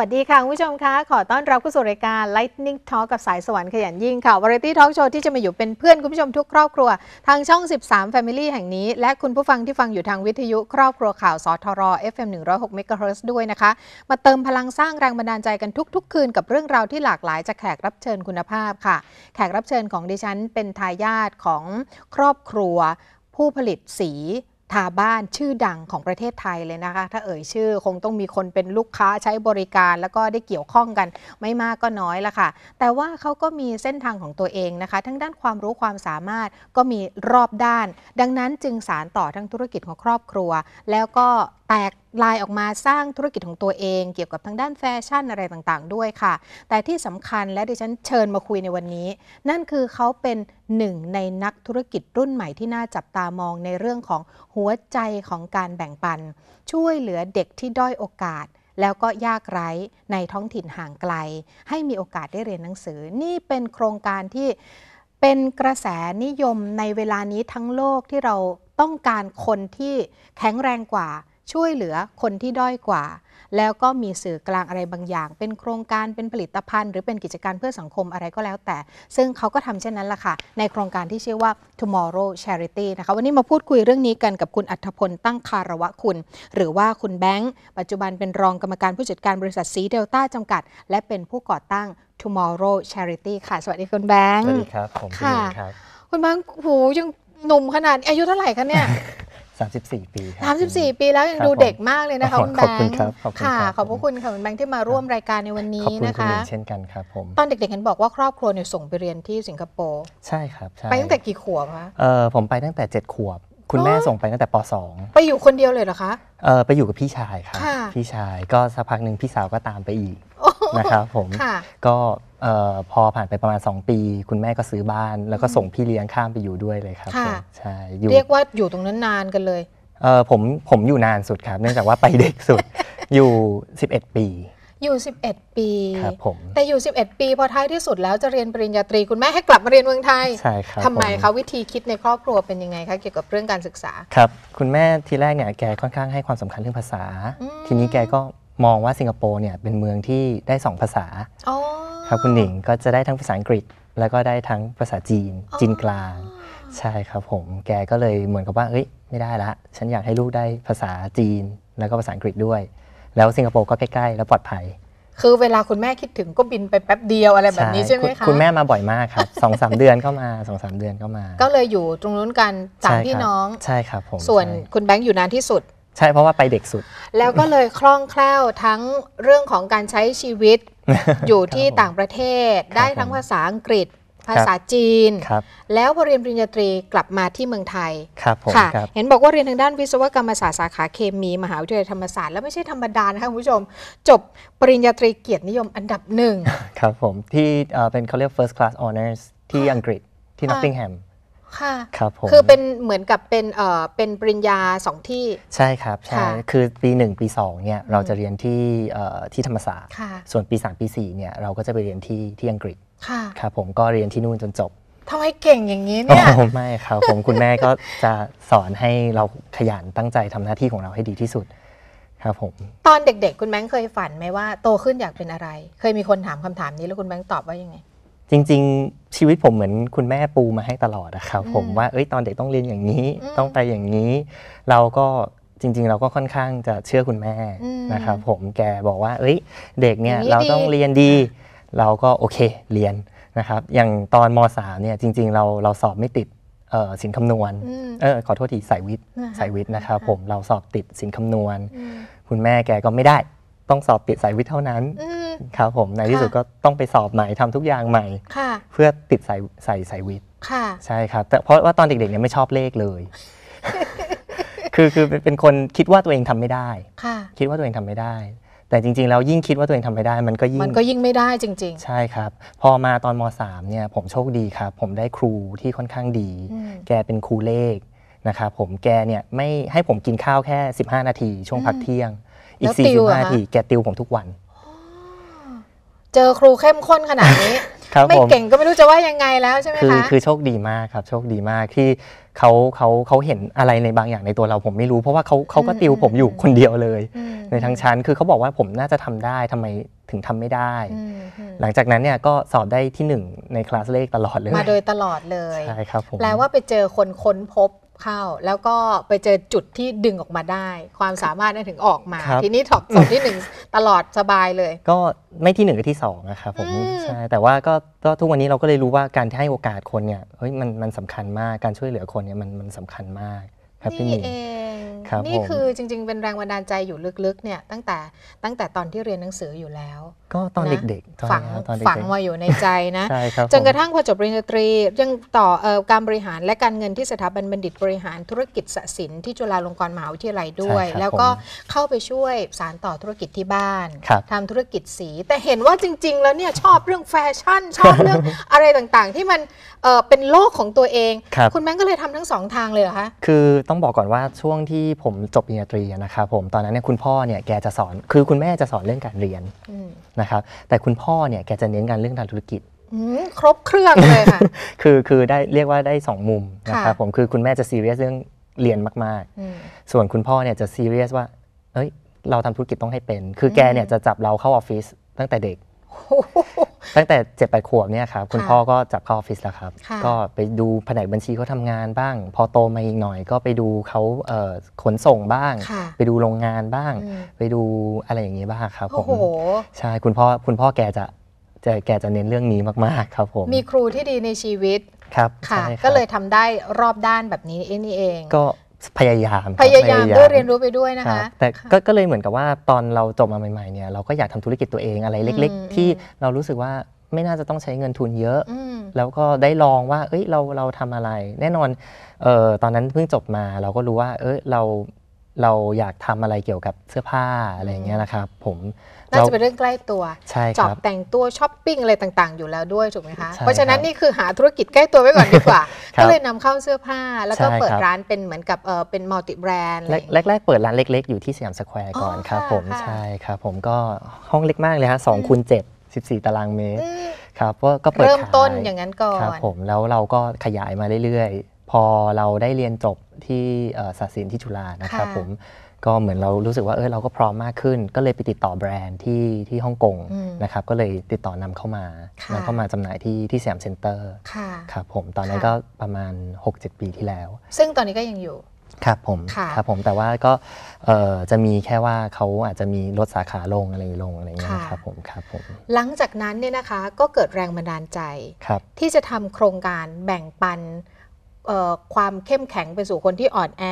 วัสดีค่ะ คุณผู้ชมคะขอต้อนรับเข้าสู่รายการ Lightning Talk กับสายสวรรค์ขยันยิ่งค่ะ Variety Talk Show ที่จะมาอยู่เป็นเพื่อนคุณผู้ชมทุกครอบครัว ทางช่อง 13 Family แห่งนี้ และคุณผู้ฟังที่ฟังอยู่ทางวิทยุครอบครัวข่าวสทร FM 106 MHz ด้วยนะคะ มาเติมพลังสร้างแรงบันดาลใจกันทุกๆ คืนกับเรื่องราวที่หลากหลายจากแขกรับเชิญคุณภาพค่ะ แขกรับเชิญของดิฉันเป็นทายาทของครอบครัว ผู้ผลิตสีทาบ้านชื่อดังของประเทศไทยเลยนะคะ ถ้าเอ่ยชื่อคงต้องมีคนเป็นลูกค้าใช้บริการแล้วก็ได้เกี่ยวข้องกันไม่มากก็น้อยละค่ะ แต่ว่าเขาก็มีเส้นทางของตัวเองนะคะ ทั้งด้านความรู้ความสามารถก็มีรอบด้าน ดังนั้นจึงสารต่อทั้งธุรกิจของครอบครัว แล้วก็แตกลายออกมาสร้างธุรกิจของตัวเองเกี่ยวกับทางด้านแฟชั่นอะไรต่างๆ ด้วยค่ะ แต่ที่สำคัญและดิฉันเชิญมาคุยในวันนี้ นั่นคือเขาเป็นหนึ่งในนักธุรกิจรุ่นใหม่ที่น่าจับตามองในเรื่องของหัวใจของการแบ่งปัน ช่วยเหลือเด็กที่ด้อยโอกาส แล้วก็ยากไร้ในท้องถิ่นห่างไกล ให้มีโอกาสได้เรียนหนังสือ นี่เป็นโครงการที่เป็นกระแสนิยมในเวลานี้ทั้งโลกที่เราต้องการคนที่แข็งแรงกว่าช่วยเหลือคนที่ด้อยกว่า แล้วก็มีสื่อกลางอะไรบางอย่าง เป็นโครงการเป็นผลิตภัณฑ์หรือเป็นกิจการเพื่อสังคมอะไรก็แล้วแต่ ซึ่งเขาก็ทำเช่นนั้นล่ะค่ะ ในโครงการที่ชื่อว่า tomorrow charity นะคะวันนี้มาพูดคุยเรื่องนี้กันกับคุณอัธพลตั้งคารวะคุณ หรือว่าคุณแบงค์ ปัจจุบันเป็นรองกรรมการผู้จัดการบริษัทซีเดลต้าจำกัด และเป็นผู้ก่อตั้ง tomorrow charity ค่ะ สวัสดีคุณแบงค์สวัสดีครับผมค่ะคุณแบงค์โหยังหนุ่มขนาดอายุเท่าไหร่คะเนี่ย34 ปีครับ34 ปีแล้วยังดูเด็กมากเลยนะคะคุณแบงค์ขอบคุณครับขอบคุณค่ะขอบพระคุณค่ะคุณแบงค์ที่มาร่วมรายการในวันนี้นะคะเช่นกันครับผมตอนเด็กๆเห็นบอกว่าครอบครัวเนี่ยส่งไปเรียนที่สิงคโปร์ใช่ครับไปตั้งแต่กี่ขวบคะเออผมไปตั้งแต่ 7ขวบ คุณแม่ส่งไปตั้งแต่ป .2 ไปอยู่คนเดียวเลยเหรอคะเออไปอยู่กับพี่ชายครับพี่ชายก็สักพักหนึ่งพี่สาวก็ตามไปอีกนะครับผมก็ออพอผ่านไปประมาณ 2 ปี คุณแม่ก็ซื้อบ้าน แล้วก็ส่งพี่เลี้ยงข้ามไปอยู่ด้วยเลยครับใช่อยู่เรียกว่าอยู่ตรงนั้นนานกันเลยเออผมผมอยู่นานสุดครับเนื่องจากว่าไปเด็กสุดอยู่ 11 ปีอยู่ 11 ปีครับผมแต่อยู่ 11 ปีพอท้ายที่สุดแล้วจะเรียนปริญญาตรี คุณแม่ให้กลับมาเรียนเมืองไทยใช่ครับทำไมคะวิธีคิดในครอบครัวเป็นยังไงคะเกี่ยวกับเรื่องการศึกษาครับคุณแม่ทีแรกเนี่ยแกค่อนข้างให้ความสำคัญเรื่องภาษา ทีนี้แกก็มองว่าสิงคโปร์เนี่ยเป็นเมืองที่ได้สองภาษาครับคุณหนิงก็จะได้ทั้งภาษาอังกฤษ แล้วก็ได้ทั้งภาษาจีน จีนกลาง ใช่ครับผม แกก็เลยเหมือนกับว่าเอ้ยไม่ได้ละ ฉันอยากให้ลูกได้ภาษาจีนแล้วก็ภาษาอังกฤษด้วย แล้วสิงคโปร์ก็ใกล้ๆ แล้วปลอดภัย คือเวลาคุณแม่คิดถึงก็บินไปแป๊บเดียวอะไรแบบนี้ใช่ไหมคะคุณแม่มาบ่อยมากครับสองสามเดือนก็มาสองสามเดือนก็มา ก็เลยอยู่ตรงนู้นกันสามพี่น้องใช่ครับผมส่วนคุณแบงค์อยู่นานที่สุด ใช่เพราะว่าไปเด็กสุด แล้วก็เลยคล่องแคล่วทั้งเรื่องของการใช้ชีวิตอยู่ที่ต่างประเทศได้ทั้งภาษาอังกฤษภาษาจีน แล้วพอเรียนปริญญาตรีกลับมาที่เมืองไทยค่ะเห็นบอกว่าเรียนทางด้านวิศวกรรมศาสตร์สาขาเคมี มหาวิทยาลัยธรรมศาสตร์ แล้วไม่ใช่ธรรมดานะคะคุณผู้ชม จบปริญญาตรีเกียรตินิยมอันดับหนึ่งครับผม ที่เป็นเขาเรียก first class honors ที่อังกฤษที่นอตติงแฮมค่ะครับผมคือเป็นเหมือนกับเป็นเอ่อเป็นปริญญาสองที่ ใช่ครับ ใช่ คือปี 1 ปี2เนี่ยเราจะเรียนที่เอ่อที่ธรรมศาสตร์ค่ะส่วนปี3ปี4เนี่ยเราก็จะไปเรียนที่ที่อังกฤษค่ะครับผมก็เรียนที่นู่นจนจบทำไมเก่งอย่างนี้เนี่ยไม่ครับผมคุณแม่ก็จะสอนให้เราขยันตั้งใจทำหน้าที่ของเราให้ดีที่สุดครับผม ตอนเด็กๆคุณแม่เคยฝันไหมว่าโตขึ้นอยากเป็นอะไร เคยมีคนถามคำถามนี้แล้วคุณแม่ตอบว่ายังไงจริงๆชีวิตผมเหมือนคุณแม่ปูมาให้ตลอดนะครับผมว่า เอ้ย ตอนเด็กต้องเรียนอย่างนี้ต้องไปอย่างนี้ เราก็จริงๆเราก็ค่อนข้างจะเชื่อคุณแม่นะครับผมแกบอกว่า เอ้ยเด็กเนี่ยเราต้องเรียนดี เราก็ โอเคเรียนนะครับ อย่างตอนมสาเนี่ยจริงๆเราเราสอบไม่ติดสินคำนวณเออขอโทษทีสายวิทย์สายวิทย์นะครับผมเราสอบติดสินคำนวณ คุณแม่แกก็ไม่ได้ต้องสอบติดสายวิทย์เท่านั้นครับผมในที่สุดก็ต้องไปสอบใหม่ทำทุกอย่างใหม่เพื่อติดสายสายสายวิทย์ใช่ครับ แต่เพราะว่าตอนเด็กๆเนี่ยไม่ชอบเลขเลย คือคือเป็นคนคิดว่าตัวเองทำไม่ได้คิดว่าตัวเองทำไม่ได้ แต่จริงๆแล้วยิ่งคิดว่าตัวเองทำไม่ได้มันก็ยิ่งมันก็ยิ่งไม่ได้จริงๆ ใช่ครับ พอมาตอนม .3 เนี่ย ผมโชคดีครับผมได้ครูที่ค่อนข้างดี แกเป็นครูเลขนะครับผมแกเนี่ยไม่ให้ผมกินข้าวแค่ 15 นาทีช่วงพักเที่ยงอีกิห45นาทีแกติวผม ทุกวัน เจอครูเข้มข้นขนาดนี้ไม่เก่งก็ไม่รู้จะว่ายังไงแล้วใช่ไหมคือคะคือโชคดีมากครับโชคดีมากที่เขาเขาเขาเห็นอะไรในบางอย่างในตัวเราผมไม่รู้ เพราะว่าเขาเขาก็ติวผมอยู่คนเดียวเลย ในทั้งชั้น คือเขาบอกว่าผมน่าจะทำได้ทำไมถึงทำไม่ได้ หลังจากนั้นเนี่ยก็สอบได้ที่หนึ่งในคลาสเลขตลอดเลยมาโดยตลอดเลยใช่ครับผมแปลว่าไปเจอคนค้นพบข้าแล้วก็ไปเจอจุดที่ดึงออกมาได้ ความสามารถนั้นถึงออกมา ทีนี้ถอดสอบที่หนึ่งตลอดสบายเลย ก็ไม่ที่หนึ่งก็ที่สองนะครับผมใช่แต่ว่าก็ทุกวันนี้เราก็เลยรู้ว่าการให้โอกาสคนเนี่ยเฮ้ยมันมันสำคัญมากการช่วยเหลือคนเนี่ยมันมันสำคัญมากครับพี่นีมีครับนี่คือจริง ๆ เป็นแรงบันดาลใจอยู่ลึกๆ เนี่ยตั้งแต่ตั้งแต่ตอนที่เรียนหนังสืออยู่แล้ว ก็ตอนเด็กๆฝังฝังมาอยู่ในใจนะจนกระทั่งพอจบปริญญาตรียังต่อการบริหารและการเงินที่สถาบันบัณฑิตบริหารธุรกิจสสินที่จุฬาลงกรณ์มหาวิทยาลัยด้วย แล้วก็เข้าไปช่วยสารต่อธุรกิจที่บ้านทำธุรกิจสีแต่เห็นว่าจริง ๆ แล้วเนี่ยชอบเรื่องแฟชั่น ชอบเรื่องอะไรต่างๆ ที่มันเป็นโลกของตัวเองคุณแม่ก็เลยทำทั้งสองทางเลยเหรอคะคือต้องบอกก่อนว่าช่วงที่ผม จบปริญญาตรีนะครับผมตอนนั้นเนี่ยคุณพ่อเนี่ยแกจะสอนคือคุณแม่จะสอนเรื่องการเรียนนะครับแต่คุณพ่อเนี่ยแกจะเน้นการเรื่องทางธุรกิจครบเครื่องเลยค่ะคือคือได้เรียกว่าได้สองมุมนะครับผมคือคุณแม่จะซีเรียสเรื่องเรียนมากๆส่วนคุณพ่อเนี่ยจะซีเรียสว่าเอ้ยเราทำธุรกิจต้องให้เป็น คือแกเนี่ยจะจับเราเข้าออฟฟิศตั้งแต่เด็กตั้งแต่7จ็ดแปดขวบเนี่ยครับ คุณพ่อก็จับเข้าออฟฟิศแล้วครับ ก็ไปดูแผนกบัญชีเขาทำงานบ้าง พอโตมาอีกหน่อยก็ไปดูเขาเขนส่งบ้าง ไปดูโรงงานบ้าง ไปดูอะไรอย่างนี้บ้างครับผมใช่ คุณพ่อคุณพ่อแกจะจะแกจะเน้นเรื่องนี้มาก ๆ ครับผม มีครูที่ดีในชีวิตครับค่ะ ก็เลยทำได้รอบด้านแบบนี้นี่เองก็พยายาม พยายามด้วยเรียนรู้ไปด้วยนะคะแต่ก็เลยเหมือนกับว่าตอนเราจบมาใหม่ๆเนี่ยเราก็อยากทำธุรกิจตัวเองอะไรเล็ก ๆที่เรารู้สึกว่าไม่น่าจะต้องใช้เงินทุนเยอะแล้วก็ได้ลองว่าเอ้ยเราเราทำอะไร แน่นอนเออตอนนั้นเพิ่งจบมาเราก็รู้ว่า เอ้ยเราเราอยากทำอะไรเกี่ยวกับเสื้อผ้าอะไรอย่างเงี้ยนะครับผมน่าจะเป็นเรื่องใกล้ตัวใช่จครับแต่งตัวช้อปปิ้งอะไรต่างๆ อยู่แล้วด้วยถูกไหมคะเพราะฉะนั้นนี่คือหาธุรกิจใกล้ตัวไว้ก่อนดีกว่าก็เลยนำเข้าเสื้อผ้า แล้วก็เปิดร้านเป็นเหมือนกับเออเป็นมัลติแบรนด์แรกๆ เปิดร้านเล็กๆอยู่ที่สยามสแควร์ก่อนครับผมใช่ครับผมก็ห้องเล็กมากเลยฮะสองคูณเจ็ดสิบสี่ตารางเมตรครับก็เปิดเริ่มต้นอย่างนั้นก่อนครับผมแล้วเราก็ขยายมาเรื่อยๆพอเราได้เรียนจบที่ศาสินที่จุฬานะครับผมก็เหมือนเรารู้สึกว่าเออเราก็พร้อมมากขึ้น ก็เลยไปติดต่อแบรนด์ที่ที่ฮ่องกงนะครับก็เลยติดต่อนำเข้ามานำเข้ามาจำหน่ายที่ที่แซมเซ็นเตอร์ครับผมตอนนั้นก็ประมาณ 6-7 ปีที่แล้ว ซึ่งตอนนี้ก็ยังอยู่ ครับผมครับผมแต่ว่าก็จะมีแค่ว่าเขาอาจจะมีลดสาขาลงอะไรลงอะไรเงี้ยครับผมครับผมหลังจากนั้นเนี่ยนะคะก็เกิดแรงบันดาลใจ ที่จะทำโครงการแบ่งปันความเข้มแข็งไปสู่คนที่อ่อนแอ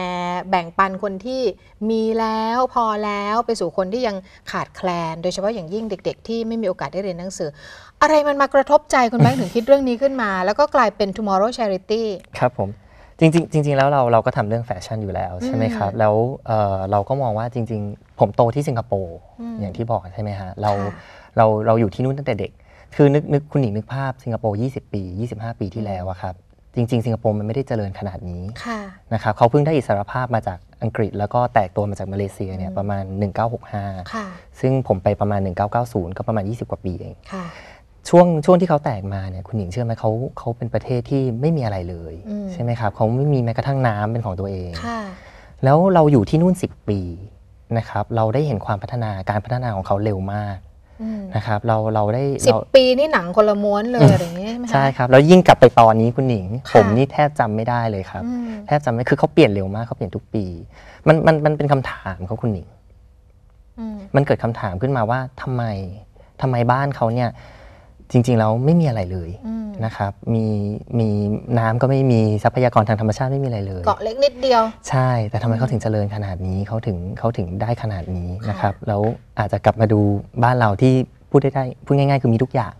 แบ่งปันคนที่มีแล้วพอแล้วไปสู่คนที่ยังขาดแคลน โดยเฉพาะอย่างยิ่งเด็กๆ ที่ไม่มีโอกาสได้เรียนหนังสือ อะไรมันมากระทบใจคุณแบงค์ถึงคิดเรื่องนี้ขึ้นมา แล้วก็กลายเป็น tomorrow charity ครับผม จริงๆ จริง ๆแล้วเราเราก็ทำเรื่องแฟชั่นอยู่แล้วใช่ไหมครับ แล้วเเราก็มองว่าจริงๆ ผมโตที่สิงคโปร์อย่างที่บอกใช่ไหมฮะเราเราเราอยู่ที่นู่นตั้งแต่เด็กคือนึกนึกคุณหนิงนึกภาพสิงคโปร์20 ปี 25 ปีที่แล้วอะครับจริง ๆ สิงคโปร์มันไม่ได้เจริญขนาดนี้นะครับเขาเพิ่งได้อิสรภาพมาจากอังกฤษ แล้วก็แตกตัวมาจากมาเลเซียเนี่ยประมาณ 1965 ซึ่งผมไปประมาณ 1990 ก็ประมาณ 20 กว่าปีเองช่วงช่วงที่เขาแตกมาเนี่ยคุณหญิงเชื่อไหมเขาเขาเป็นประเทศที่ไม่มีอะไรเลยใช่ไหมครับเขาไม่มีแม้กระทั่งน้ำเป็นของตัวเองแล้วเราอยู่ที่นู่น 10 ปีนะครับเราได้เห็นความพัฒนาการพัฒนาของเขาเร็วมากนะครับเราเราได้สิบปีนี่หนังคนละม้วนเลยอะไรอย่างนี้ใช่ไหมใช่ครับ แล้วยิ่งกลับไปตอนนี้คุณหนิง ผมนี่แทบจำไม่ได้เลยครับแทบจำไม่คือเขาเปลี่ยนเร็วมากเขาเปลี่ยนทุกปี มันมันมันเป็นคำถามเขาคุณหนิงมันเกิดคำถามขึ้นมาว่าทำไม ทำไมบ้านเขาเนี่ยจริงๆ แล้วไม่มีอะไรเลยนะครับ มีมีน้ำก็ไม่มีทรัพยากร ทางธรรมชาติไม่มีอะไรเลยเกาะเล็กนิดเดียวใช่ แต่ทำไมเขาถึงเจริญขนาดนี้เขาถึงเขาถึงได้ขนาดนี้นะครับ แล้วอาจจะกลับมาดูบ้านเราที่พูดได้พูดง่ายๆคือมีทุกอย่าง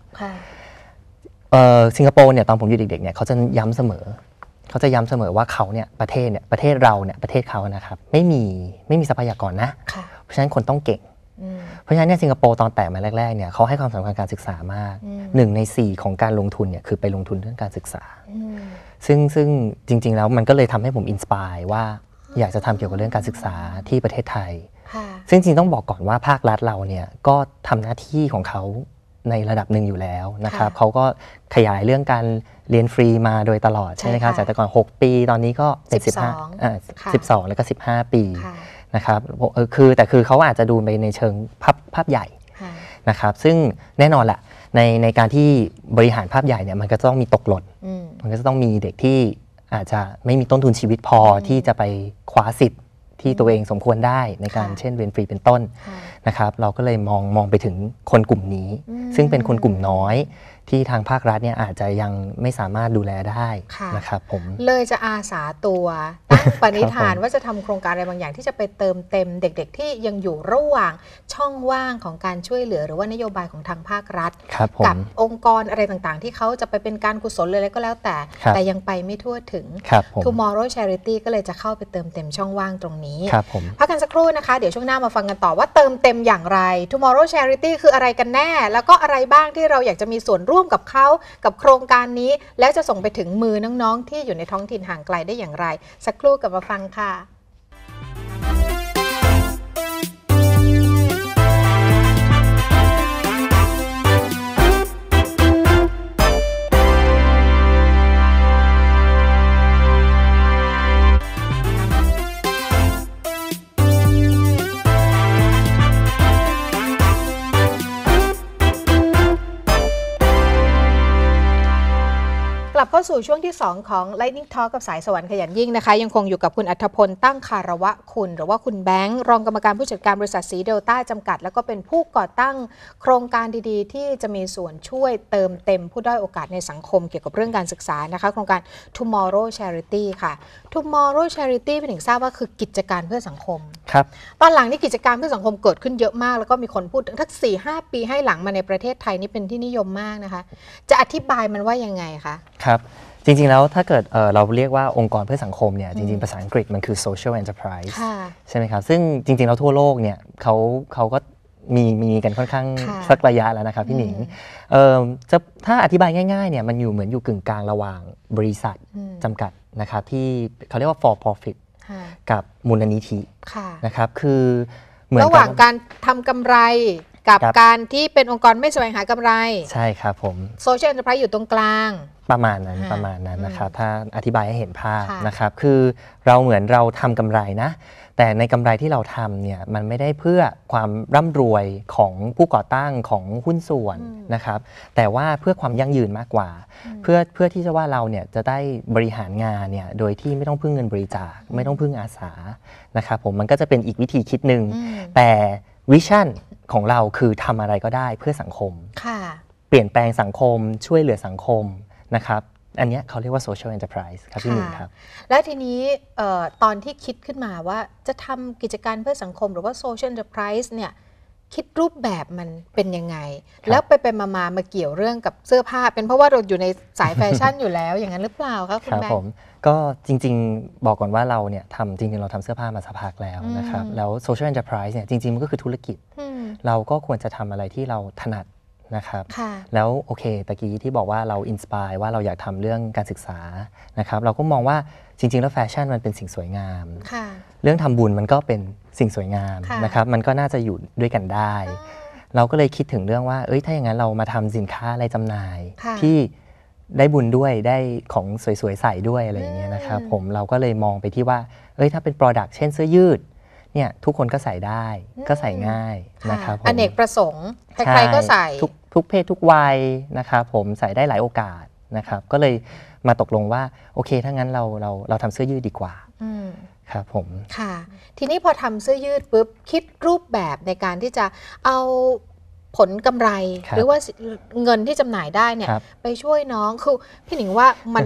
สิงคโปร์เนี่ยตอนผมอยู่เด็กๆเนี่ยเขาจะย้ำเสมอเขาจะย้ำเสมอว่าเขาเนี่ยประเทศเนี่ยประเทศเราเนี่ยประเทศเขานะครับไม่มีไม่มีทรัพยากรนะเพราะฉะนั้นคนต้องเก่งราะฉะนั้นเนี่ยสิงคโปร์ตอนแตกมาแรก ๆเนี่ยเขาให้ความสำคัญการศึกษามากหนึ่งใน 4 ของการลงทุนเนี่ยคือไปลงทุนเรื่องการศึกษา ซึ่งซึ่งจริงๆ แล้วมันก็เลยทำให้ผมอินสปายว่าอยากจะทำเกี่ยวกับเรื่องการศึกษาที่ประเทศไทยซึ่งจริงต้องบอกก่อนว่าภาครัฐเราเนี่ยก็ทำหน้าที่ของเขาในระดับหนึ่งอยู่แล้วนะครับเขาก็ขยายเรื่องการเรียนฟรีมาโดยตลอดใช่ไหมครับจากแต่ก่อน 6 ปีตอนนี้ก็1ป็ิบส12 แล้วก็15 ปีนะครับคือแต่คือเขาอาจจะดูไปในเชิงภาพภาพใหญ่นะครับ ซึ่งแน่นอนแหละในในการที่บริหารภาพใหญ่เนี่ยมันก็ต้องมีตกหล่นมันก็จะต้องมีเด็กที่อาจจะไม่มีต้นทุนชีวิตพอที่จะไปคว้าสิทธิ์ที่ตัวเองสมควรได้ในการเช่นเยนฟรีเป็นต้นนะครับเราก็เลยมองมองไปถึงคนกลุ่มนี้ ซึ่งเป็นคนกลุ่มน้อยที่ทางภาครัฐเนี่ยอาจจะยังไม่สามารถดูแลได้นะครับผมเลยจะอาสาตัวตั้งปณิธานว่าจะทำโครงการอะไรบางอย่างที่จะไปเติมเต็มเด็กๆ ที่ยังอยู่ระหว่างช่องว่างของการช่วยเหลือหรือว่านโยบายของทางภาครัฐ กับองค์กรอะไรต่างๆ ที่เขาจะไปเป็นการกุศลเลยอะไรก็แล้วแต่ แต่ยังไปไม่ทั่วถึง Tomorrow Charity ก็เลยจะเข้าไปเติมเต็มช่องว่างตรงนี้พักกันสักครู่นะคะเดี๋ยวช่วงหน้ามาฟังกันต่อว่าเติมเต็มอย่างไร Tomorrow Charity คืออะไรกันแน่ แล้วก็อะไรบ้างที่เราอยากจะมีส่วนร่วมร่วมกับเขากับโครงการนี้ แล้วจะส่งไปถึงมือน้อง ๆ ที่อยู่ในท้องถิ่นห่างไกลได้อย่างไร สักครู่กลับมาฟังค่ะาสู่ช่วงที่ 2 ของ Lightning Talk กับสายสวรรค์ขยันยิ่งนะคะ ยังคงอยู่กับคุณอัธพลตั้งคาระวะคุณ หรือว่าคุณแบงค์รองกรรมการผู้จัดการบริษัทสีเดลต้าจำกัด แล้วก็เป็นผู้ก่อตั้งโครงการดีๆ ที่จะมีส่วนช่วยเติมเต็มผู้ด้อยโอกาสในสังคมเกี่ยวกับเรื่องการศึกษานะคะ โครงการ Tomorrow Charity ค่ะ Tomorrow Charity เป็นหนึ่งทราบว่าคือกิจการเพื่อสังคมครับตอนหลังนี้กิจการเพื่อสังคมเกิดขึ้นเยอะมาก แล้วก็มีคนพูดทั้งสี่ห้าปีให้หลังมาในประเทศไทยนี่เป็นที่นิยมมากนะคะ จะอธิบายมันว่ายังไงคะครับจริงๆ แล้ว ถ้าเกิดเเราเรียกว่าองค์กรเพื่อสังคมเนี่ย จริงๆภาษาอังกฤษมันคือ social enterprise ใช่ไหมครับ ซึ่งจริง ๆ แล้วทั่วโลกเนี่ยเขาเขาก็มีมีกันค่อนข้างสักระยะแล้วนะครับพี่หนิงจะถ้าอธิบายง่ายๆเนี่ยมันอยู่เหมือนอยู่กึ่งกลางระหว่างบริษัทจำกัดนะครับที่เขาเรียกว่า for profit กับมูลนิธินะครับคือเหมือนระหว่างการทำกำไรกับการที่เป็นองค์กรไม่แสวงหากำไรใช่ครับผมโซเชียลแอน e ์ไพรส์อยู่ตรงกลางประมาณนั้นประมาณนั้นนะครับถ้าอธิบายให้เห็นภาพนะครับ คือเราเหมือนเราทำกำไรนะ แต่ในกำไรที่เราทำเนี่ย มันไม่ได้เพื่อความร่ำรวยของผู้ก่อตั้งของหุ้นส่วนนะครับ แต่ว่าเพื่อความยั่งยืนมากกว่า เพื่อเพื่อที่จะว่าเราเนี่ยจะได้บริหารงานเนี่ยโดยที่ไม่ต้องพึ่งเงินบริจาคไม่ต้องพึ่งอาสานะครับผมมันก็จะเป็นอีกวิธีคิดหนึ่งแต่วิชั่นของเราคือทำอะไรก็ได้เพื่อสังคมเปลี่ยนแปลงสังคมช่วยเหลือสังคม นะครับ อันนี้เขาเรียกว่า social enterprise ครับพี่หนึ่งครับ และทีนี้ตอนที่คิดขึ้นมาว่าจะทำกิจการเพื่อสังคมหรือว่า social enterprise เนี่ยคิดรูปแบบมันเป็นยังไง แล้วไปไปมามามาเกี่ยวเรื่องกับเสื้อผ้าเป็นเพราะว่าเราอยู่ในสายแฟชั่นอยู่แล้ว อย่างนั้นหรือเปล่าคะคุณแม่ก็จริง ๆ บอกก่อนว่าเราเนี่ยทำจริงๆ เราทำเสื้อผ้ามาสักพักแล้วนะครับ แล้วโซเชียลแอนด์ไพรส์เนี่ยจริงๆ มันก็คือธุรกิจ เราก็ควรจะทำอะไรที่เราถนัดนะครับแล้วโอเคตะกี้ที่บอกว่าเราอินสปายว่าเราอยากทำเรื่องการศึกษานะครับเราก็มองว่าจริงๆ แล้วแฟชั่นมันเป็นสิ่งสวยงาม เรื่องทำบุญมันก็เป็นสิ่งสวยงามนะครับมันก็น่าจะอยู่ด้วยกันได้ เราก็เลยคิดถึงเรื่องว่าเอ้ยถ้าอย่างนั้นเรามาทำสินค้าอะไรจำหน่ายที่ได้บุญด้วยได้ของสวย ๆ ใส่ด้วยอะไรอย่างเงี้ยนะครับผมเราก็เลยมองไปที่ว่าเอ้ยถ้าเป็นปรดักต์เช่นเสื้อยืดเนี่ยทุกคนก็ใส่ได้ก็ใส่ง่ายนะครับอเนกประสงค์ใครๆก็ใส่ทุกทุกเพศ ทุกวัยนะครับผมใส่ได้หลายโอกาสนะครับ ก็เลยมาตกลงว่า โอเค ถ้างั้นเราเราเราทำเสื้อยืดดีกว่าครับผมค่ะ ทีนี้พอทำเสื้อยืดปุ๊บคิดรูปแบบในการที่จะเอาผลกำไรรหรือว่าเงินที่จำหน่ายได้เนี่ยไปช่วยน้องคือพี่หนิงว่ามัน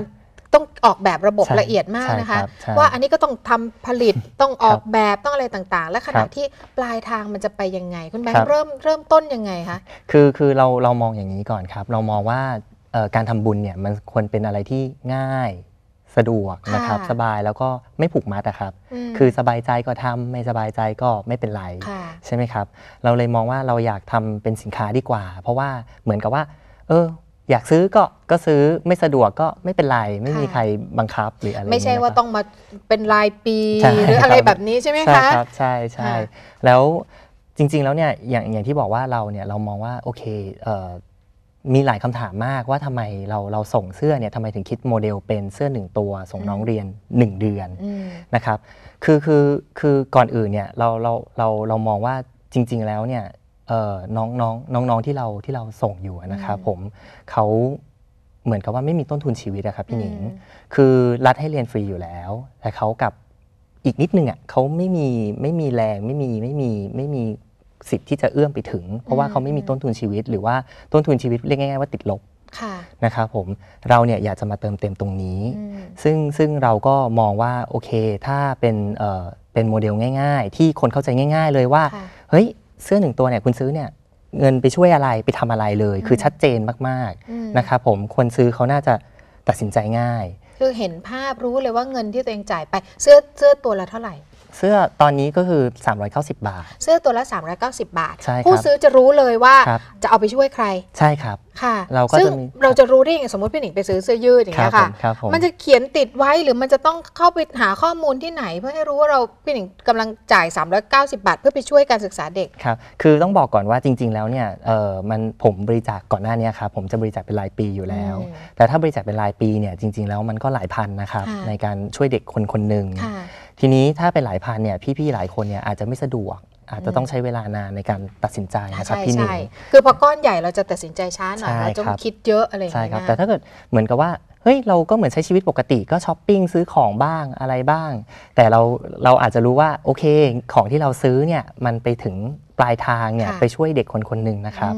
ต้องออกแบบระบบละเอียดมากนะคะคว่าอันนี้ก็ต้องทำผลิตต้องออกแบบต้องอะไรต่างๆ และขณะที่ปลายทางมันจะไปยังไง คุณแบงค์เริ่มเริ่มต้นยังไงคะคือคือเราเรามองอย่างนี้ก่อนครับ เรามองว่าการทำบุญเนี่ยมันควรเป็นอะไรที่ง่ายสะดวกนะครับสบายแล้วก็ไม่ผูกมัดอะครับ คือสบายใจก็ทำไม่สบายใจก็ไม่เป็นไรใช่ไหมครับ เราเลยมองว่าเราอยากทำเป็นสินค้าดีกว่า เพราะว่าเหมือนกับว่า เอออยากซื้อก็ก็ซื้อไม่สะดวกก็ไม่เป็นไร ไม่มีใครบังคับหรืออะไรไม่ใช่ว่าต้องมาเป็นรายปีหรืออะไรแบบนี้ใช่ไหมคะใช่ครับ ใช่ใช่แล้วจริง ๆแล้วเนี่ยอย่างอย่างที่บอกว่าเราเนี่ยเรามองว่าโอเคมีหลายคำถามมากว่าทำไมเราเราส่งเสื้อเนี่ยทำไมถึงคิดโมเดลเป็นเสื้อหนึ่งตัว ส่งน้องเรียน 1 เดือนนะครับ คือคือคือก่อนอื่นเนี่ยเราเราเราเรามองว่าจริง ๆ แล้วเนี่ยน้องน้องน้องน้องที่เราที่เราส่งอยู่นะครับผมเขาเหมือนกับว่าไม่มีต้นทุนชีวิตอะครับพี่หนิงคือรัดให้เรียนฟรีอยู่แล้ว แต่เขากับอีกนิดนึงอะเขาไม่มีไม่มีแรงไม่มีไม่มีไม่มีสิทธิ์ที่จะเอื้อมไปถึง เพราะว่าเขาไม่มีต้นทุนชีวิตหรือว่าต้นทุนชีวิตเรียกง่ายๆว่าติดลบนะครับผมเราเนี่ยอยากจะมาเติมเต็มตรงนี้ ซึ่งซึ่งเราก็มองว่าโอเคถ้าเป็นเป็นโมเดลง่าย ๆ ที่คนเข้าใจง่าย ๆเลยว่า เฮ้ยเสื้อหนึ่งตัวเนี่ยคุณซื้อเนี่ย เงินไปช่วยอะไรไปทำอะไรเลย คือชัดเจนมาก ๆ นะครับผมคนซื้อเขาน่าจะตัดสินใจง่าย คือเห็นภาพรู้เลยว่าเงินที่ตัวเองจ่ายไปเสื้อเสื้อตัวละเท่าไหร่เสื้อตอนนี้ก็คือ 390 บาท เสื้อตัวละ 390 บาท ใช่ครับผู้ซื้อจะรู้เลยว่าจะเอาไปช่วยใคร ใช่ครับค่ะ เราก็จะมี เราจะรู้ได้ยังไงสมมติพี่หนิงไปซื้อเสื้อยืดอย่างเงี้ยค่ะมัมันจะเขียนติดไว้หรือมันจะต้องเข้าไปหาข้อมูลที่ไหน เพื่อให้รู้ว่าเรา พี่หนิงกำลังจ่าย 390 บาท เพื่อไปช่วยการศึกษาเด็ก ครับ คือต้องบอกก่อนว่าจริง ๆแล้วเนี่ยเออมันผมบริจาคก่อนหน้านี้ครับผมจะบริจาคเป็นรายปีอยู่แล้ว แต่ถ้าบริจาคเป็นรายปีเนี่ยจริง ๆแล้วมันก็หลายพันนะครับในการช่วยเด็กคนคนหนึ่งทีนี้ถ้าเป็นหลายพันเนี่ยพี่ๆหลายคนเนี่ยอาจจะไม่สะดวกอาจจะต้องใช้เวลานานในการตัดสินใจนะครับพี่นิวคือพอก้อนใหญ่เราจะตัดสินใจช้าหน่อยเราต้องคิดเยอะอะไรอย่างเงี้ยใช่ครับแต่ถ้าเกิดเหมือนกับว่าเฮ้ยเราก็เหมือนใช้ชีวิตปกติก็ช้อปปิ้งซื้อของบ้างอะไรบ้าง แต่เราเราอาจจะรู้ว่าโอเคของที่เราซื้อเนี่ยมันไปถึงปลายทางเนี่ยไปช่วยเด็กคนคนหนึ่งนะครับ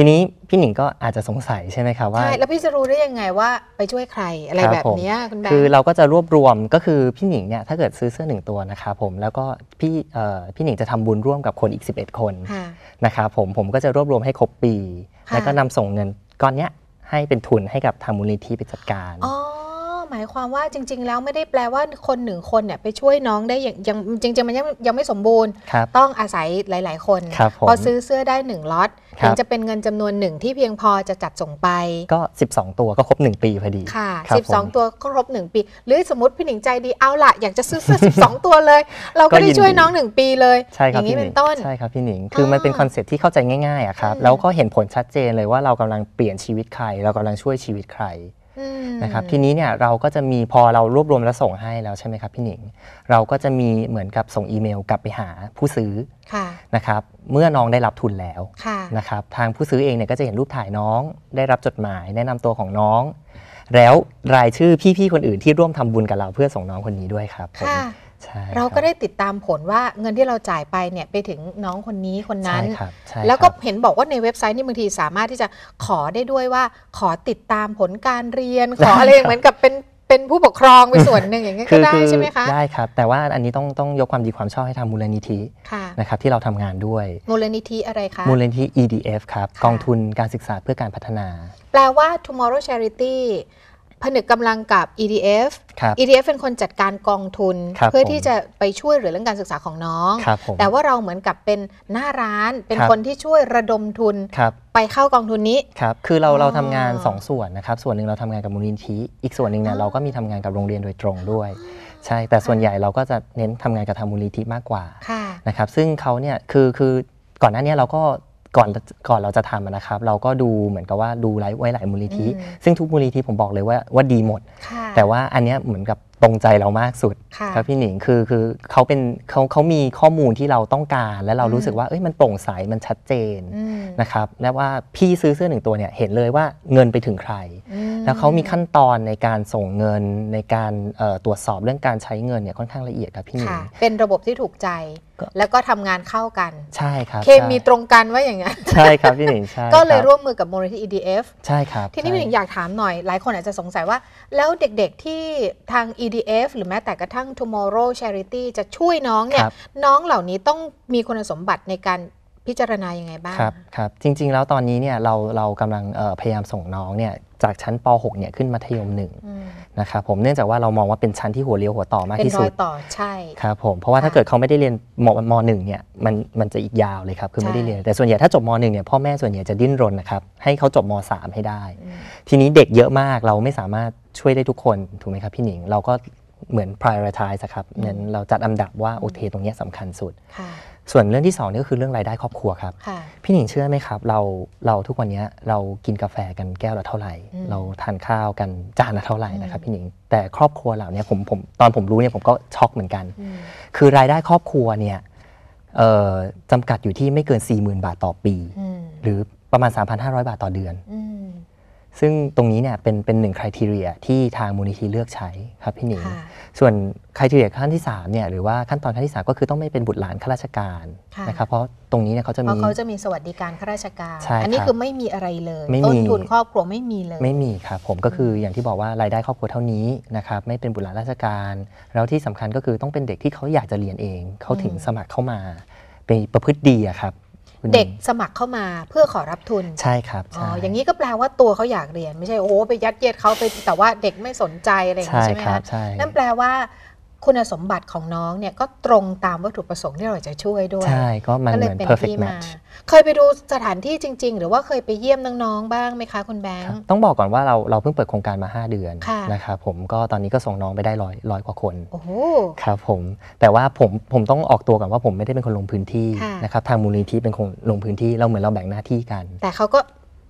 ทีนี้พี่หนิงก็อาจจะสงสัยใช่ไหมคะว่าใช่แล้วพี่จะรู้ได้ยังไงว่าไปช่วยใครอะไรแบบนี้คุณแบงค์คือเราก็จะรวบรวมก็คือ พี่หนิงเนี่ยถ้าเกิดซื้อเสื้อหนึ่งตัวนะครับผมแล้วก็พี่พี่หนิงจะทำบุญร่วมกับคนอีก 11 คนนะครับผมผมก็จะรวบรวมให้ครบปี แล้วก็นำส่งเงินก้อนเนี้ยให้เป็นทุนให้กับทางมูลนิธิไปจัดการหมายความว่าจริง ๆ แล้วไม่ได้แปลว่าคนหนึ่งคนเนี่ยไปช่วยน้องได้อย่างยังจริงๆ มันยังยังไม่สมบูรณ์ ต้องอาศัยหลาย ๆ คนครพอซื้อเสื้อได้หนึ่งล็อตถึงจะเป็นเงินจำนวนหนึ่งที่เพียงพอจะจัดส่งไป ก็ 12 ตัวก็ครบ 1 ปีพอดีค่ะสิบส12 ตัวก็ครบ 1 ปี หรือสมมติพี่หนิงใจดี เอาละอยากจะซื้อเสื้อ 12 ตัวเลย เราก็ได้ช่วยน้อง 1 ปีเลย่อย่างนี้เป็นต้นใช่ครับพี่หนิงคือมันเป็นคอนเซ็ปต์ที่เข้าใจง่ายๆอะครับแล้วก็เห็นผลชัดเจนเลยว่าเรากำลังเปลี่ยนชีวิตใครเรากำลังช่วยชีวิตใครนะครับทีนี้เนี่ยเราก็จะมีพอเรารวบรวมแล้วส่งให้แล้วใช่ไหมครับพี่หนิงเราก็จะมีเหมือนกับส่งอีเมลกลับไปหาผู้ซื้อนะครับเมื่อน้องได้รับทุนแล้วนะครับทางผู้ซื้อเองเนี่ยก็จะเห็นรูปถ่ายน้องได้รับจดหมายแนะนำตัวของน้อง แล้วรายชื่อพี่ๆคนอื่นที่ร่วมทำบุญกับเราเพื่อส่งน้องคนนี้ด้วยครับเราก็ได้ติดตามผลว่าเงินที่เราจ่ายไปเนี่ยไปถึงน้องคนนี้คนนั้น แล้วก็เห็นบอกว่าในเว็บไซต์นี่บางทีสามารถที่จะขอได้ด้วยว่า ขอติดตามผลการเรียน ขออะไรเหมือนกับเป็นเป็นผู้ปกครองไปส่วนหนึ่งอย่างนี้ก็ได้ใช่ไหมคะได้ครับแต่ว่าอันนี้ต้องต้องยกความดีความชอบให้ทางมูลนิธินะครับที่เราทำงานด้วย มูลนิธิอะไรคะ มูลนิธิ EDF ครับกองทุนการศึกษาเพื่อการพัฒนา แปลว่า Tomorrow Charity ผนึกกำลังกับ EDF บ EDF เป็นคนจัดการกองทุนเพื่อที่จะไปช่วยเหลือเรื่องการศึกษาของน้อง แต่ว่าเราเหมือนกับเป็นหน้าร้านเป็นคคนที่ช่วยระดมทุนไปเข้ากองทุนนี้ครับคือเราเราทำงาน 2 ส่วนนะครับส่วนหนึ่งเราทำงานกับมูลนิธิอีกส่วนหนึ่งเนี่ยเราก็มีทำงานกับโรงเรียนโดยตรงด้วยใช่แต่ส่วนใหญ่เราก็จะเน้นทำงานกับทางมูลนิธิมากกว่านะครับซึ่งเขาเนี่ยคือคือก่อนหน้านี้เราก็ก่อนก่อนเราจะทำนะครับ เราก็ดูเหมือนกับว่าดูไลฟ์ไว้หลายมูลนิธิซึ่งทุกมูลนิธิผมบอกเลยว่า ว่าดีหมด แต่ว่าอันนี้เหมือนกับตรงใจเรามากสุดครับ พี่หนิงคือคือเขาเป็นเขาเขามีข้อมูลที่เราต้องการ และเรารู้สึกว่า เอ้ยมันโปร่งใสมันชัดเจนนะครับและว่าพี่ซื้อเสื้อหนึ่งตัวเนี่ยเห็นเลยว่าเงินไปถึงใคร แล้วเขามีขั้นตอนในการส่งเงินในการตรวจสอบเรื่องการใช้เงินเนี่ยค่อนข้างละเอียดครับพี่หนิงเป็นระบบที่ถูกใจแล้วก็ทำงานเข้ากัน ใช่ครับเคมีตรงกันว่าอย่างนั้นใช่ครับ พี่หนิงใช่ก็เลยร่วมมือกับมูลนิธิ EDF ใช่ครับทีนี้พี่หนิงอยากถามหน่อย หลายคนอาจจะสงสัยว่า แล้วเด็กๆที่ทาง EDF หรือแม้แต่กระทั่ง Tomorrow Charity จะช่วยน้องเนี่ย น้องเหล่านี้ต้องมีคุณสมบัติในการพิจารณายังไงบ้างครับครับจริงๆ แล้วตอนนี้เนี่ยเราเรากำลังพยายามส่งน้องเนี่ยจากชั้นป .6 เนี่ยขึ้นมัธยมหนึ่งนะครับผมเนื่องจากว่าเรามองว่าเป็นชั้นที่หัวเลี้ยวหัวต่อมากที่สุดต่อใช่ครับผมเพราะว่าถ้าเกิดเขาไม่ได้เรียนมมหนึ่งเนี่ยมันมันจะอีกยาวเลยครับคือไม่ได้เรียนแต่ส่วนใหญ่ถ้าจบมหนึ่งเนี่ยพ่อแม่ส่วนใหญ่จะดิ้นรนนะครับ ให้เขาจบมสามให้ได้ ทีนี้เด็กเยอะมากเราไม่สามารถช่วยได้ทุกคน ถูกไหมครับพี่หนิง เราก็เหมือน prioritize ครับนั้นเราจัดอันดับว่าโอเคตรงนี้สำคัญสุดส่วนเรื่องที่2นี่ก็คือเรื่องรายได้ครอบครัวครับ พี่หนิงเชื่อไหมครับเราเราทุกวันนี้เรากินกาแฟกันแก้วละเท่าไหร่ เราทานข้าวกันจานละเท่าไหร่นะครับพี่หนิงแต่ครอบครัวเหล่านี้ผมผมตอนผมรู้เนี่ยผมก็ช็อกเหมือนกัน คือรายได้ครอบครัวเนี่ยจำกัดอยู่ที่ไม่เกิน 40,000 บาทต่อปีหรือประมาณ 3,500 บาทต่อเดือนซึ่งตรงนี้เนี่ยเป็นเป็นหนึ่งคุณทีเรียที่ทางมูลนิธิเลือกใช้ครับพี่หนิง ส่วนคุณทีเรียขั้นที่3เนี่ยหรือว่าขั้นตอนขั้นที่3ก็คือต้องไม่เป็นบุตรหลานข้าราชการนะครับเพราะตรงนี้เนี่ยเขาจะมีเขาจะมีสวัสดิการข้าราชการ อันนี้คือไม่มีอะไรเลยต้นทุนครอบครัวไม่มีเลย ไม่มีครับผมก็คืออย่างที่บอกว่ารายได้ครอบครัวเท่านี้นะครับไม่เป็นบุตรหลานราชการ แล้วที่สำคัญก็คือต้องเป็นเด็กที่เขาอยากจะเรียนเอง เขาถึงสมัครเข้ามาเป็นประพฤติดีอะครับเด็กสมัครเข้ามาเพื่อขอรับทุน ใช่ครับอ๋ออย่างนี้ก็แปลว่าตัวเขาอยากเรียน ไม่ใช่โอ้ไปยัดเยียดเขาไปแต่ว่าเด็กไม่สนใจอะไรอย่างนี้ใช่ไหมครับ นั่นแปลว่าคุณสมบัติของน้องเนี่ยก็ตรงตามวัตถุประสงค์ที่เราจะช่วยด้วยใช่ก็มันเหมือน perfect match เคยไปดูสถานที่จริง ๆ หรือว่าเคยไปเยี่ยมน้อง ๆ บ้างไหมคะคุณแบงค์ต้องบอกก่อนว่าเราเราเพิ่งเปิดโครงการมา 5 เดือนนะครับผมก็ตอนนี้ก็ส่งน้องไปได้ร้อยร้อยกว่าคนครับผมแต่ว่าผมผมต้องออกตัวก่อนว่าผมไม่ได้เป็นคนลงพื้นที่นะครับทางมูลนิธิเป็นคนลงพื้นที่เราเหมือนเราแบ่งหน้าที่กัน แต่เขาก็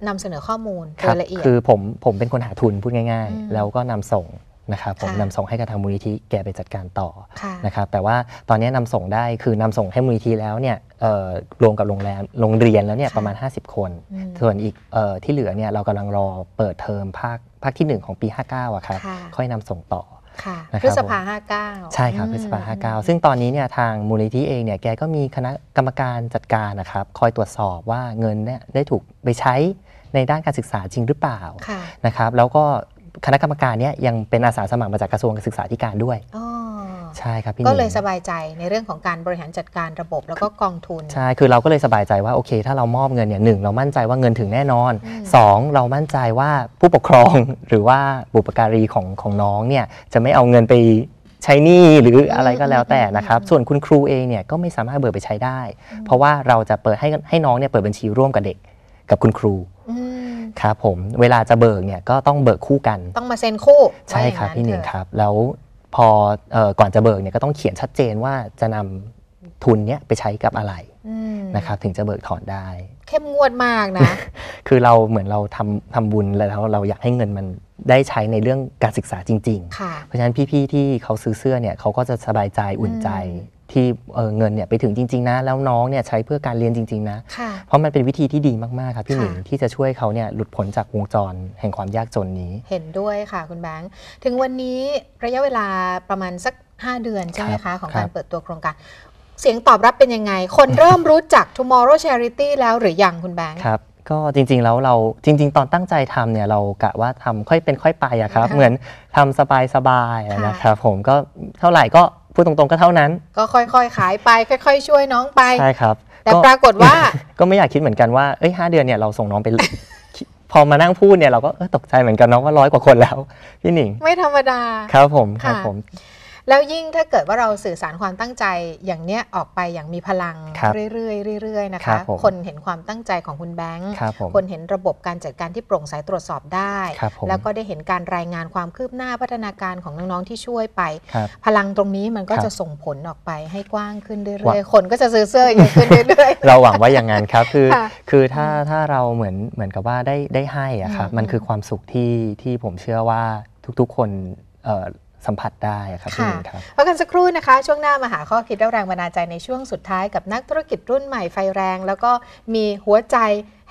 นำเสนอข้อมูลรายละเอียดคือผมผมเป็นคนหาทุนพูดง่ายๆ แล้วก็นำส่งนะครับผมนำส่งให้กับทางมูลนิธิแกไปจัดการต่อนะครับแต่ว่าตอนนี้นำส่งได้คือนำส่งให้มูลนิธิแล้วเนี่ยรวมกับโรงแรมโรงเรียนแล้วเนี่ยประมาณ 50 คน ส่วนอีกที่เหลือเนี่ยเรากำลังรอเปิดเทอมภาคภาคที่ 1 ของปี 59อะครับ ค่อยนำส่งต่อะคพฤษภาห้าเก้าใช่ครับพฤษภาห้าเก้าซึ่งตอนนี้เนี่ยทางมูลนิธิเองเนี่ยแกก็มีคณะกรรมการจัดการนะครับ คอยตรวจสอบว่าเงินเนี่ยได้ถูกไปใช้ในด้านการศึกษาจริงหรือเปล่านะครับ แล้วก็คณะกรรมการเนี้ยยังเป็นอาสาสมัครมาจากกระทรวงศึกษาธิการด้วยใช่ครับพี่ก็เลยสบายใจในเรื่องของการบริหารจัดการระบบแล้วก็กองทุน ใช่ คือเราก็เลยสบายใจว่าโอเค ถ้าเรามอบเงินเนี่ยหนึ่งเรามั่นใจว่าเงินถึงแน่นอนสองเรามั่นใจว่าผู้ปกครอง หรือว่าบุปการีของของน้องเนี่ยจะไม่เอาเงินไปใช้นี่หรืออะไรก็แล้วแต่นะครับ ส่วนคุณครูเองเนี่ยก็ไม่สามารถเบิกไปใช้ได้ เพราะว่าเราจะเปิดให้ให้น้องเนี่ยเปิดบัญชีร่วมกับเด็กกับคุณครูครับผมเวลาจะเบิกเนี่ยก็ต้องเบิกคู่กัน ต้องมาเซ็นคู่ใช่ครับพี่หนึ่งครับ แล้วพอก่อนจะเบิกเนี่ยก็ต้องเขียนชัดเจนว่าจะนำทุนเนี้ยไปใช้กับอะไรนะครับถึงจะเบิกถอนได้ เข้มงวดมากนะคือเราเหมือนเราทำทำบุญแล้วเราอยากให้เงินมันได้ใช้ในเรื่องการศึกษาจริง ๆ เพราะฉะนั้นพี่ๆที่เขาซื้อเสื้อเนี่ยเขาก็จะสบายใจอุ่นใจที่เงินเนี่ยไปถึงจริง ๆ นะ แล้วน้องเนี่ยใช้เพื่อการเรียนจริง ๆ นะ เพราะมันเป็นวิธีที่ดีมาก ๆ ครับพี่หนิงที่จะช่วยเขาเนี่ยหลุดพ้นจากวงจรแห่งความยากจนนี้ เห็นด้วยค่ะคุณแบงค์ถึงวันนี้ระยะเวลาประมาณสัก 5 เดือน ใช่ไหมคะของการเปิดตัวโครงการเสียงตอบรับเป็นยังไง คนเริ่มรู้จัก Tomorrow Charity แล้วหรือยังคุณแบงค์ครับ ก็จริงๆแล้วเราจริงๆ ตอนตั้งใจทำเนี่ยเรากะว่าทำค่อยเป็นค่อยไปอะครับเหมือนทำสบายๆนะครับผมก็เท่าไหร่ก็พูดตรงๆก็เท่านั้น ก็ค่อยๆขายไป ค่อยๆช่วยน้องไป ใช่ครับ แต่ปรากฏว่าก็ไม่อยากคิดเหมือนกันว่าเอ้ยห้าเดือนเนี่ยเราส่งน้องไป พอมานั่งพูดเนี่ยเราก็ตกใจเหมือนกันเนาะว่าร้อยกว่าคนแล้ว พี่หนิง ไม่ธรรมดา ครับผมครับผมแล้วยิ่งถ้าเกิดว่าเราสื่อสารความตั้งใจอย่างเนี้ยออกไปอย่างมีพลังรเรื่อยๆเรื่อยๆนะคะคนเห็นความตั้งใจของคุณแบงค์คนเห็นระบบการจัดการที่โปร่งใสตรวจสอบได้ แล้วก็ได้เห็นการรายงานความคืบหน้าพัฒนาการของน้องๆ ที่ช่วยไป พลังตรงนี้มันก็จะส่งผลออกไปให้กว้างขึ้นเรื่อยๆคนก็จะซื้อเสื้อเยอะขึ้นเรื่อยๆเราหวังว่าอย่างนั้นครับคือคือถ้าถ้าเราเหมือนเหมือนกับว่าได้ได้ให้อะครับมมันคือความสุขที่ที่ผมเชื่อว่าทุกๆคนเอ่อสัมผัสได้ครับพี่ครับพักกันสักครู่นะคะ ช่วงหน้ามาหาข้อคิดและแรงบันดาลใจในช่วงสุดท้ายกับนักธุรกิจรุ่นใหม่ไฟแรง แล้วก็มีหัวใจ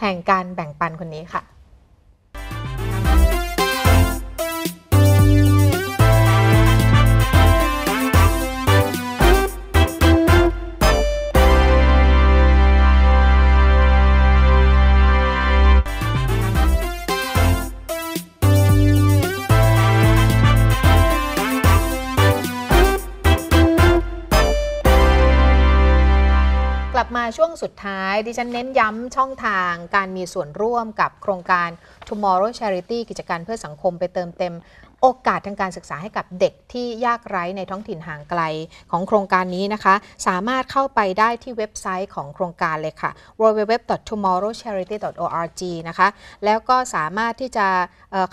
แห่งการแบ่งปันคนนี้ค่ะบมาช่วงสุดท้ายดิฉันเน้นย้ำช่องทางการมีส่วนร่วมกับโครงการ Tomorrow Charity กิจการเพื่อสังคมไปเติมเต็มโอกาสทางการศึกษาให้กับเด็กที่ยากไร้ในท้องถิ่นห่างไกลของโครงการนี้นะคะ สามารถเข้าไปได้ที่เว็บไซต์ของโครงการเลยค่ะ www.tomorrowcharity.org นะคะแล้วก็สามารถที่จะ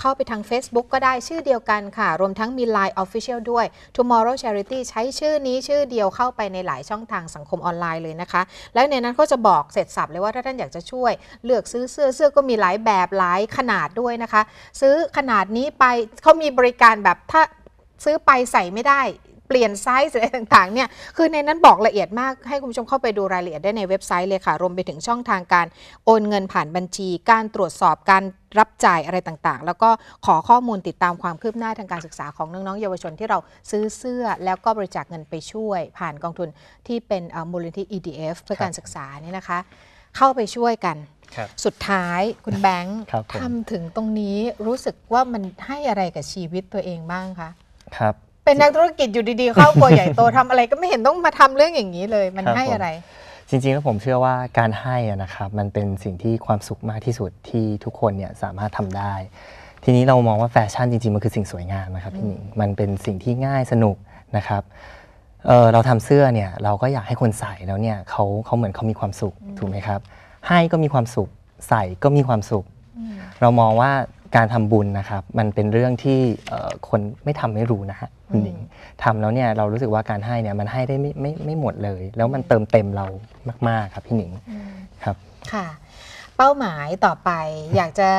เข้าไปทาง Facebook ก็ได้ชื่อเดียวกันค่ะ รวมทั้งมี Line Official ด้วย Tomorrow Charity ใช้ชื่อนี้ชื่อเดียวเข้าไปในหลายช่องทางสังคมออนไลน์เลยนะคะ แล้วในนั้นก็จะบอกเสร็จสับเลยว่าถ้าท่านอยากจะช่วยเลือกซื้อเสื้อเสื้อก็มีหลายแบบหลายขนาดด้วยนะคะ ซื้อขนาดนี้ไปเขามีบริการแบบถ้าซื้อไปใส่ไม่ได้ เปลี่ยนไซส์ อะไรต่างๆเนี่ยคือในนั้นบอกละเอียดมากให้คุณผู้ชมเข้าไปดูรายละเอียดได้ในเว็บไซต์เลยค่ะรวมไปถึงช่องทางการโอนเงินผ่านบัญชี การตรวจสอบการรับจ่ายอะไรต่างๆ แล้วก็ขอข้อมูลติดตามความคืบหน้าทางการศึกษาของน้องๆเยาวชนที่เราซื้อเสื้อ แล้วก็บริจาคเงินไปช่วยผ่านกองทุนที่เป็นมูลนิธิ EDF เพื่อการศึกษานี่นะคะเข้าไปช่วยกัน สุดท้ายคุณแบงค์ทำถึงตรงนี้รู้สึกว่ามันให้อะไรกับชีวิตตัวเองบ้างคะครับเป็นนักธุรกิจอยู่ดีๆเข้าครัวใหญ่โตทำอะไรก็ไม่เห็นต้องมาทำเรื่องอย่างนี้เลย มันให้อะไร จริง ๆแล้วผมเชื่อว่าการให้นะครับมันเป็นสิ่งที่ความสุขมากที่สุดที่ทุกคนเนี่ยสามารถทำได้ ทีนี้เรามองว่าแฟชั่นจริงๆมันคือสิ่งสวยงามนะครับพี่หนิงมันเป็นสิ่งที่ง่ายสนุกนะครับเเราทำเสื้อเนี่ยเราก็อยากให้คนใส่ แล้วเนี่ยเขาเขาเหมือนเขามีความสุขถูกไหมครับ ให้ก็มีความสุขใส่ก็มีความสุข เรามองว่าการทำบุญนะครับ มันเป็นเรื่องที่คนไม่ทำไม่รู้นะฮะคุณหนิงทำแล้วเนี่ยเรารู้สึกว่าการให้เนี่ยมันให้ได้ไม่ไม่ไม่หมดเลย แล้วมันเติมเต็มเรามากๆครับพี่หนิงครับค่ะ เป้าหมายต่อไปอยากจะ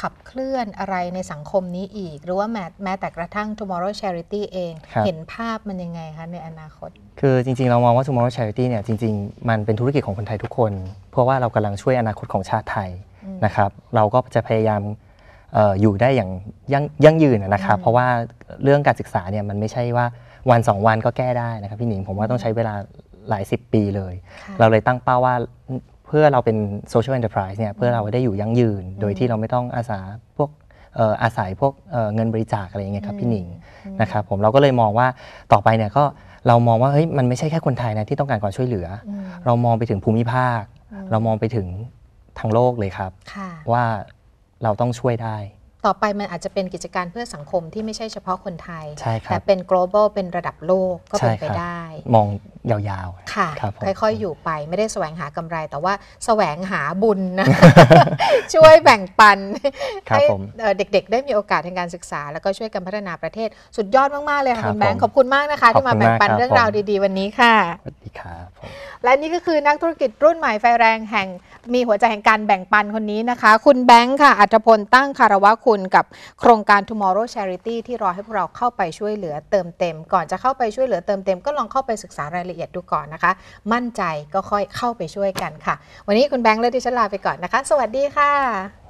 ขับเคลื่อนอะไรในสังคมนี้อีกหรือว่าแม้แต่กระทั่ง Tomorrow Charity เองเห็นภาพมันยังไงคะในอนาคต คือจริงๆ เรามองว่า Tomorrow Charity เนี่ย จริงๆ มันเป็นธุรกิจของคนไทยทุกคน เพราะว่าเรากำลังช่วยอนาคตของชาติไทยนะครับเราก็จะพยายามออยู่ได้อย่างยั่งยงยืนนะครับ เพราะว่าเรื่องการศึกษาเนี่ยมันไม่ใช่ว่าวันสองวันก็แก้ได้นะครับพี่หนิงผมว่าต้องใช้เวลาหลายสิบปีเลย เราเลยตั้งเป้าว่าเพื่อเราเป็นโซเชียลแอนด์ p พรส์เนี่ยเพื่อเราได้อยู่ยั่งยืน โดยที่เราไม่ต้องอาัาพวกอาศัยพวกเงินบริจาคอะไรอย่างเงี้ยครับพี่หนิงนะครับผมเราก็เลยมองว่าต่อไปเนี่ยก็เรามองว่าเฮ้ยมันไม่ใช่แค่คนไทยนะที่ต้องการความช่วยเหลือ เรามองไปถึงภูมิภาค เรามองไปถึงทั้งโลกเลยครับว่าเราต้องช่วยได้ต่อไปมันอาจจะเป็นกิจการเพื่อสังคมที่ไม่ใช่เฉพาะคนไทย แต่เป็น global เป็นระดับโลกก็เป็นไปได้มองยาวๆ ค่ะคค่อย ๆ อยู่ไปไม่ได้แสวงหากำไรแต่ว่าแสวงหาบุญนะ ช่วยแบ่งปัน ให้เด็กๆ ได้มีโอกาสทางการศึกษา แล้วก็ช่วยกันพัฒนาประเทศสุดยอดมาก ๆ เลยค่ะคุณแบงค์ขอบคุณมากนะคะ ที่มาแบ่งปันเรื่องราวดี ๆวันนี้ค่ะสวัสดีครับและนี่ก็คือนักธุรกิจรุ่นใหม่ไฟแรงแห่งมีหัวใจแห่งการแบ่งปันคนนี้นะคะ คุณแบงค์ค่ะอัธพลตั้งคารวะคุณกับโครงการ Tomorrow Charity ที่รอให้พวกเราเข้าไปช่วยเหลือเติมเต็ม ก่อนจะเข้าไปช่วยเหลือเติมเต็มก็ลองเข้าไปศึกษารายละเอียดดูก่อนนะคะ มั่นใจก็ค่อยเข้าไปช่วยกันค่ะ วันนี้คุณแบงค์และดิฉันลาไปก่อนนะคะ สวัสดีค่ะ